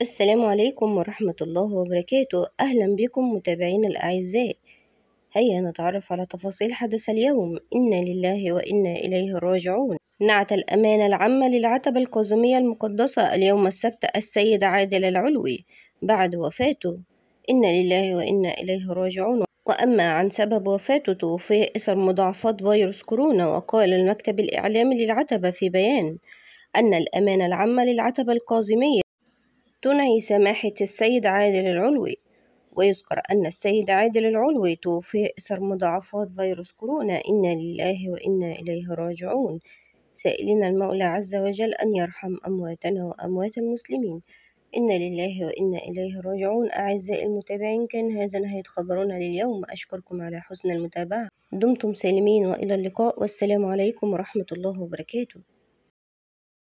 السلام عليكم ورحمة الله وبركاته أهلا بكم متابعين الأعزاء هيا نتعرف على تفاصيل حدث اليوم إنا لله وإنا إليه راجعون نعت الأمانة العامة للعتبة الكاظمية المقدسة اليوم السبت السيد عادل العلوي بعد وفاته إنا لله وإنا إليه راجعون وأما عن سبب وفاته توفي إثر مضاعفات فيروس كورونا وقال المكتب الإعلامي للعتبة في بيان أن الأمانة العامة للعتبة الكاظمية تنعي سماحة السيد عادل العلوي ويذكر أن السيد عادل العلوي توفي إثر مضاعفات فيروس كورونا إنا لله وإنا إليه راجعون سائلين المولى عز وجل أن يرحم أمواتنا وأموات المسلمين إنا لله وإنا إليه راجعون أعزائي المتابعين كان هذا نهاية خبرنا لليوم أشكركم على حسن المتابعة دمتم سالمين وإلى اللقاء والسلام عليكم ورحمة الله وبركاته